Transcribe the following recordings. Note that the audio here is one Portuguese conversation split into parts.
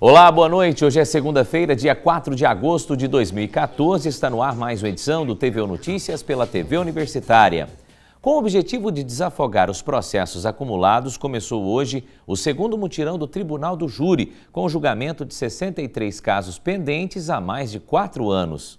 Olá, boa noite. Hoje é segunda-feira, dia 4 de agosto de 2014. Está no ar mais uma edição do TV Notícias pela TV Universitária. Com o objetivo de desafogar os processos acumulados, começou hoje o segundo mutirão do Tribunal do Júri, com o julgamento de 63 casos pendentes há mais de quatro anos.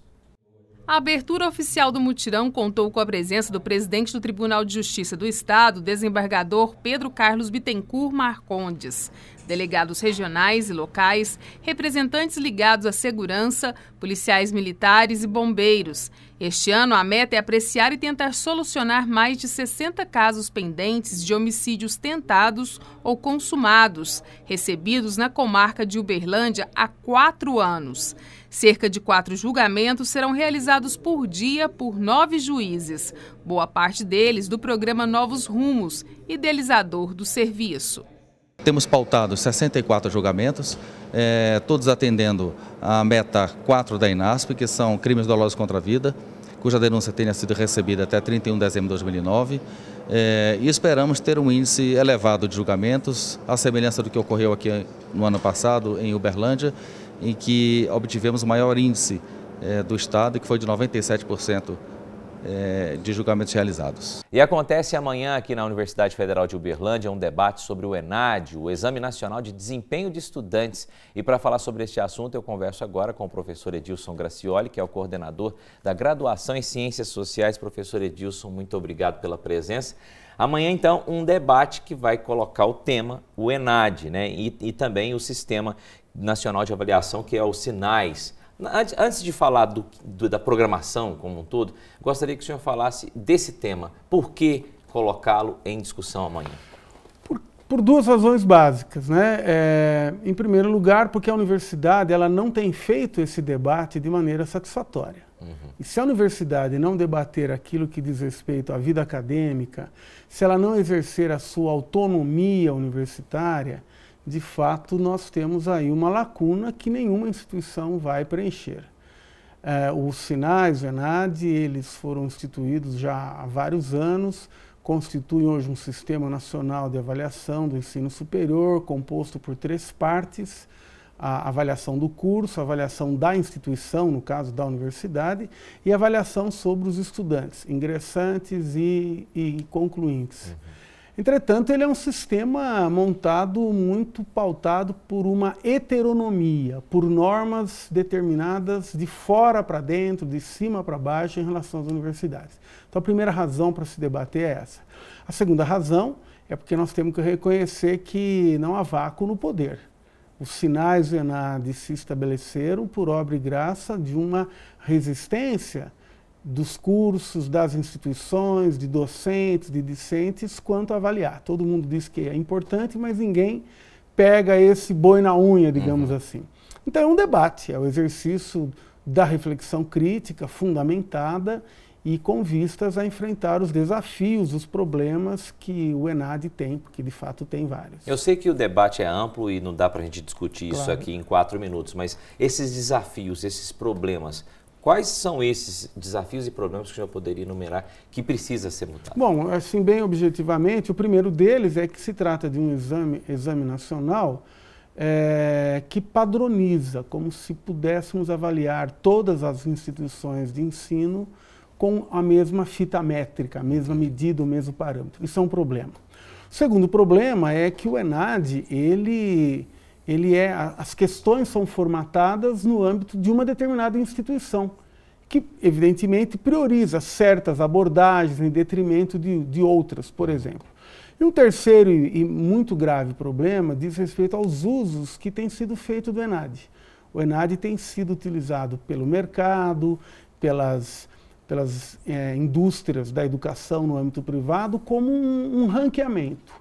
A abertura oficial do mutirão contou com a presença do presidente do Tribunal de Justiça do Estado, desembargador Pedro Carlos Bittencourt Marcondes delegados regionais e locais, representantes ligados à segurança, policiais militares e bombeiros. Este ano, a meta é apreciar e tentar solucionar mais de 60 casos pendentes de homicídios tentados ou consumados, recebidos na comarca de Uberlândia há quatro anos. Cerca de quatro julgamentos serão realizados por dia por nove juízes, boa parte deles do programa Novos Rumos, idealizador do serviço temos pautado 64 julgamentos, eh, todos atendendo a meta 4 da INASP, que são crimes dolosos contra a vida, cuja denúncia tenha sido recebida até 31 de dezembro de 2009. Eh, e esperamos ter um índice elevado de julgamentos, à semelhança do que ocorreu aqui no ano passado em Uberlândia, em que obtivemos o maior índice eh, do Estado, que foi de 97% é, de julgamentos realizados. E acontece amanhã aqui na Universidade Federal de Uberlândia um debate sobre o ENAD, o Exame Nacional de Desempenho de Estudantes. E para falar sobre este assunto, eu converso agora com o professor Edilson Gracioli, que é o coordenador da graduação em Ciências Sociais. Professor Edilson, muito obrigado pela presença. Amanhã, então, um debate que vai colocar o tema, o ENAD, né? e, e também o Sistema Nacional de Avaliação, que é o SINAIS. Antes de falar do, do, da programação como um todo, gostaria que o senhor falasse desse tema. Por que colocá-lo em discussão amanhã? Por, por duas razões básicas. Né? É, em primeiro lugar, porque a universidade ela não tem feito esse debate de maneira satisfatória. Uhum. E se a universidade não debater aquilo que diz respeito à vida acadêmica, se ela não exercer a sua autonomia universitária, de fato, nós temos aí uma lacuna que nenhuma instituição vai preencher. É, os sinais, o ENAD, eles foram instituídos já há vários anos, constituem hoje um Sistema Nacional de Avaliação do Ensino Superior, composto por três partes, a avaliação do curso, a avaliação da instituição, no caso da universidade, e a avaliação sobre os estudantes, ingressantes e, e concluintes. Uhum. Entretanto, ele é um sistema montado muito pautado por uma heteronomia, por normas determinadas de fora para dentro, de cima para baixo em relação às universidades. Então, a primeira razão para se debater é essa. A segunda razão é porque nós temos que reconhecer que não há vácuo no poder. Os sinais do Enad se estabeleceram por obra e graça de uma resistência dos cursos, das instituições, de docentes, de discentes, quanto avaliar. Todo mundo diz que é importante, mas ninguém pega esse boi na unha, digamos uhum. assim. Então é um debate, é o exercício da reflexão crítica, fundamentada e com vistas a enfrentar os desafios, os problemas que o Enad tem, porque de fato tem vários. Eu sei que o debate é amplo e não dá para a gente discutir claro. isso aqui em quatro minutos, mas esses desafios, esses problemas, Quais são esses desafios e problemas que o senhor poderia enumerar que precisa ser mudado? Bom, assim, bem objetivamente, o primeiro deles é que se trata de um exame, exame nacional é, que padroniza, como se pudéssemos avaliar todas as instituições de ensino com a mesma fita métrica, a mesma uhum. medida, o mesmo parâmetro. Isso é um problema. O segundo problema é que o ENAD, ele ele é, as questões são formatadas no âmbito de uma determinada instituição, que evidentemente prioriza certas abordagens em detrimento de, de outras, por exemplo. E um terceiro e, e muito grave problema diz respeito aos usos que têm sido feitos do ENAD. O ENAD tem sido utilizado pelo mercado, pelas, pelas é, indústrias da educação no âmbito privado, como um, um ranqueamento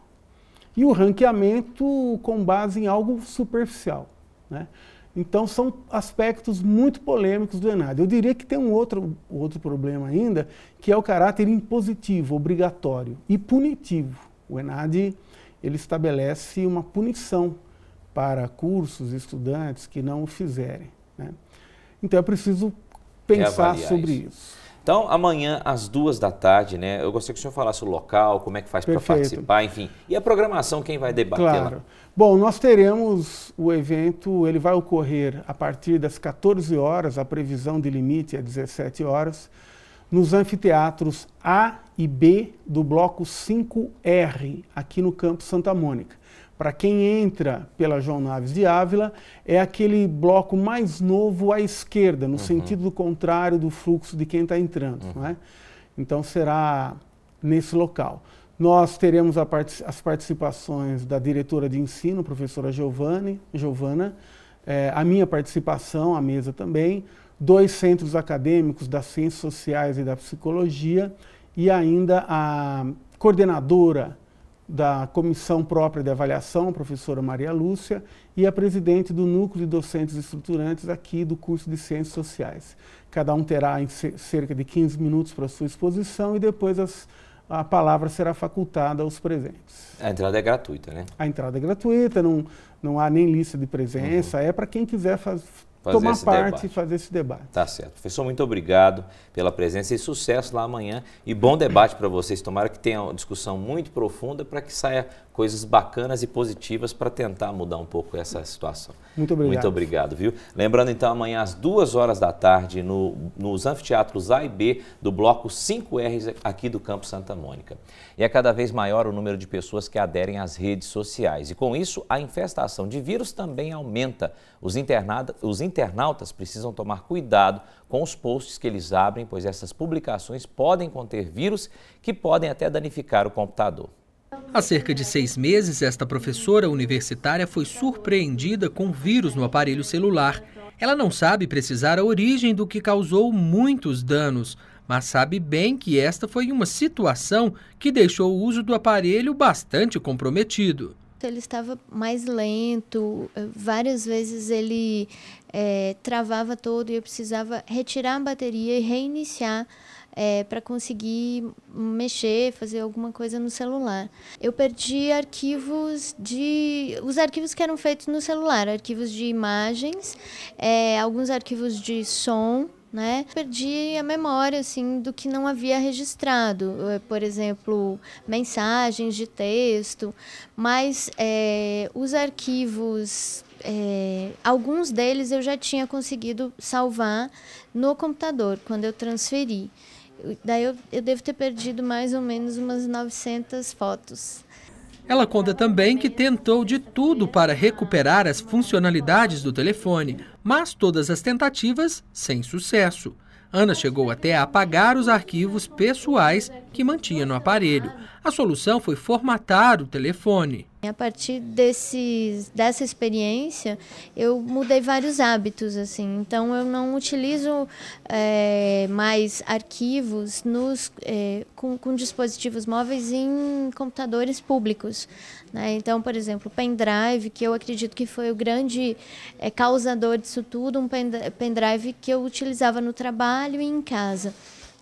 e o ranqueamento com base em algo superficial. Né? Então são aspectos muito polêmicos do Enad. Eu diria que tem um outro, outro problema ainda, que é o caráter impositivo, obrigatório e punitivo. O Enad ele estabelece uma punição para cursos e estudantes que não o fizerem. Né? Então é preciso pensar sobre isso. isso. Então, amanhã, às duas da tarde, né? Eu gostaria que o senhor falasse o local, como é que faz para participar, enfim. E a programação, quem vai debater claro. Lá? Bom, nós teremos o evento, ele vai ocorrer a partir das 14 horas, a previsão de limite é 17 horas nos anfiteatros A e B do bloco 5R, aqui no Campo Santa Mônica. Para quem entra pela João Naves de Ávila, é aquele bloco mais novo à esquerda, no uhum. sentido contrário do fluxo de quem está entrando. Uhum. Né? Então será nesse local. Nós teremos part as participações da diretora de ensino, professora Giovane, Giovana, é, a minha participação a mesa também, dois centros acadêmicos das ciências sociais e da psicologia e ainda a coordenadora da comissão própria de avaliação, a professora Maria Lúcia, e a presidente do núcleo de docentes estruturantes aqui do curso de Ciências Sociais. Cada um terá cerca de 15 minutos para sua exposição e depois as, a palavra será facultada aos presentes. A entrada é gratuita, né? A entrada é gratuita, não, não há nem lista de presença, uhum. é para quem quiser faz, fazer tomar parte debate. e fazer esse debate. Tá certo. Professor, muito obrigado pela presença e sucesso lá amanhã. E bom debate para vocês. Tomara que tenha uma discussão muito profunda para que saia coisas bacanas e positivas para tentar mudar um pouco essa situação. Muito obrigado. Muito obrigado, viu? Lembrando então, amanhã às duas horas da tarde, no, nos anfiteatros A e B do bloco 5Rs aqui do Campo Santa Mônica. E é cada vez maior o número de pessoas que aderem às redes sociais. E com isso, a infestação de vírus também aumenta. Os internados, os internados internautas precisam tomar cuidado com os posts que eles abrem, pois essas publicações podem conter vírus que podem até danificar o computador. Há cerca de seis meses, esta professora universitária foi surpreendida com vírus no aparelho celular. Ela não sabe precisar a origem do que causou muitos danos, mas sabe bem que esta foi uma situação que deixou o uso do aparelho bastante comprometido ele estava mais lento, eh, várias vezes ele é, travava todo e eu precisava retirar a bateria e reiniciar é, eh, para conseguir mexer, fazer alguma coisa no celular. Eu perdi arquivos de. os arquivos que eram feitos no celular, arquivos de imagens, é, alguns arquivos de som né? Perdi a memória assim do que não havia registrado, eh, por exemplo, mensagens de texto, mas é, os arquivos é, alguns deles eu já tinha conseguido salvar no computador quando eu transferi. Daí eu, eu devo ter perdido mais ou menos umas 900 fotos. Ela conta também que tentou de tudo para recuperar as funcionalidades do telefone, mas todas as tentativas sem sucesso. Ana chegou até a apagar os arquivos pessoais que mantinha no aparelho. A solução foi formatar o telefone. A partir desse, dessa experiência, eu mudei vários hábitos, assim. Então, eu não utilizo é, mais arquivos nos, é, com, com, dispositivos móveis em computadores públicos. Né? Então, por exemplo, pendrive, que eu acredito que foi o grande é, causador disso tudo, um pendrive que eu utilizava no trabalho e em casa.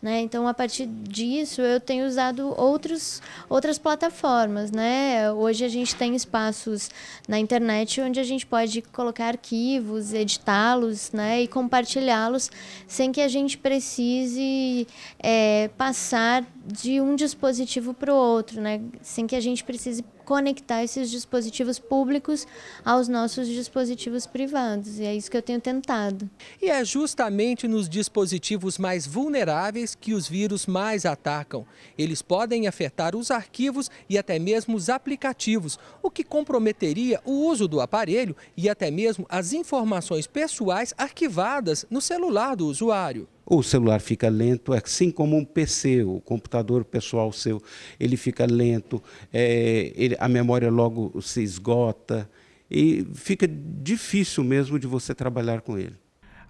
Né? Então, a partir disso, eu tenho usado outros, outras plataformas. Né? Hoje a gente tem espaços na internet onde a gente pode colocar arquivos, editá-los né? e compartilhá-los sem que a gente precise é, passar de um dispositivo para o outro, né? sem que a gente precise conectar esses dispositivos públicos aos nossos dispositivos privados. E é isso que eu tenho tentado. E é justamente nos dispositivos mais vulneráveis que os vírus mais atacam. Eles podem afetar os arquivos e até mesmo os aplicativos, o que comprometeria o uso do aparelho e até mesmo as informações pessoais arquivadas no celular do usuário o celular fica lento, é assim como um PC, o computador pessoal seu, ele fica lento, é, ele, a memória logo se esgota e fica difícil mesmo de você trabalhar com ele.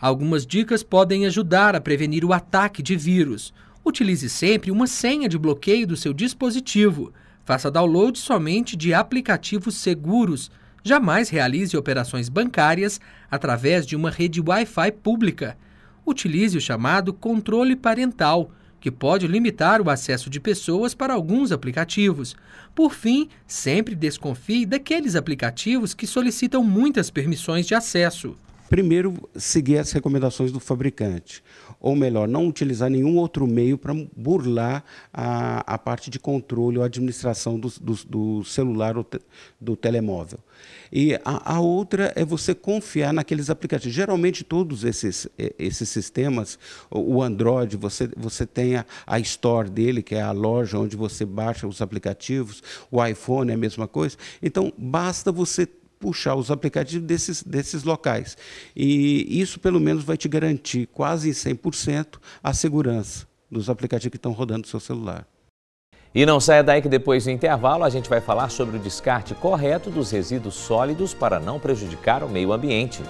Algumas dicas podem ajudar a prevenir o ataque de vírus. Utilize sempre uma senha de bloqueio do seu dispositivo. Faça download somente de aplicativos seguros. Jamais realize operações bancárias através de uma rede Wi-Fi pública utilize o chamado controle parental, que pode limitar o acesso de pessoas para alguns aplicativos. Por fim, sempre desconfie daqueles aplicativos que solicitam muitas permissões de acesso primeiro, seguir as recomendações do fabricante. Ou melhor, não utilizar nenhum outro meio para burlar a, a parte de controle ou administração do, do, do celular ou te, do telemóvel. E a, a, outra é você confiar naqueles aplicativos. Geralmente, todos esses, esses sistemas, o Android, você, você tem a, a Store dele, que é a loja onde você baixa os aplicativos, o iPhone é a mesma coisa. Então, basta você puxar os aplicativos desses, desses locais. E isso, pelo menos, vai te garantir quase em 100% a segurança dos aplicativos que estão rodando no seu celular. E não saia daí que depois do intervalo a gente vai falar sobre o descarte correto dos resíduos sólidos para não prejudicar o meio ambiente.